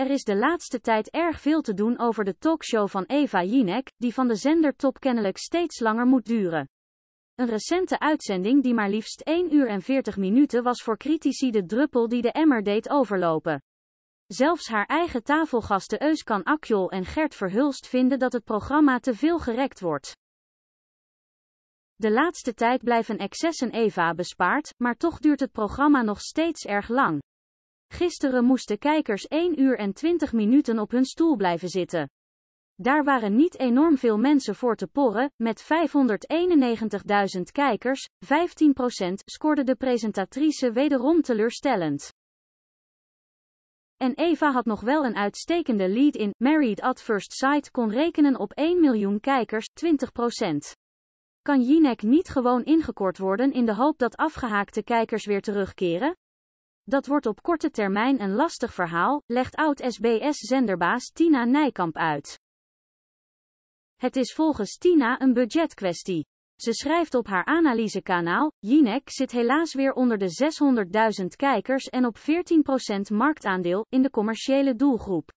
Er is de laatste tijd erg veel te doen over de talkshow van Eva Jinek, die van de top kennelijk steeds langer moet duren. Een recente uitzending die maar liefst 1 uur en 40 minuten was voor critici de druppel die de emmer deed overlopen. Zelfs haar eigen tafelgasten Euskan Akjol en Gert Verhulst vinden dat het programma te veel gerekt wordt. De laatste tijd blijven excessen Eva bespaard, maar toch duurt het programma nog steeds erg lang. Gisteren moesten kijkers 1 uur en 20 minuten op hun stoel blijven zitten. Daar waren niet enorm veel mensen voor te porren, met 591.000 kijkers, 15% scoorde de presentatrice wederom teleurstellend. En Eva had nog wel een uitstekende lead in Married at First Sight kon rekenen op 1 miljoen kijkers, 20%. Kan Jinek niet gewoon ingekort worden in de hoop dat afgehaakte kijkers weer terugkeren? dat wordt op korte termijn een lastig verhaal, legt oud-SBS-zenderbaas Tina Nijkamp uit. Het is volgens Tina een budgetkwestie. Ze schrijft op haar analysekanaal, Jinek zit helaas weer onder de 600.000 kijkers en op 14% marktaandeel in de commerciële doelgroep.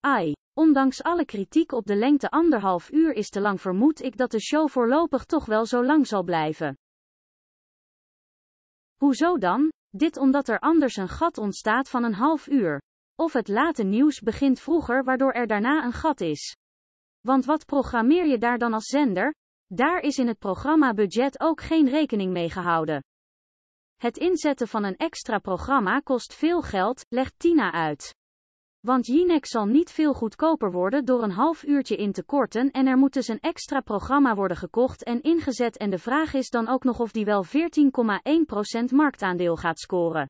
Ai. Ondanks alle kritiek op de lengte anderhalf uur is te lang vermoed ik dat de show voorlopig toch wel zo lang zal blijven. Hoezo dan? Dit omdat er anders een gat ontstaat van een half uur. Of het late nieuws begint vroeger waardoor er daarna een gat is. Want wat programmeer je daar dan als zender? Daar is in het programmabudget ook geen rekening mee gehouden. Het inzetten van een extra programma kost veel geld, legt Tina uit. Want Jinek zal niet veel goedkoper worden door een half uurtje in te korten en er moet dus een extra programma worden gekocht en ingezet en de vraag is dan ook nog of die wel 14,1% marktaandeel gaat scoren.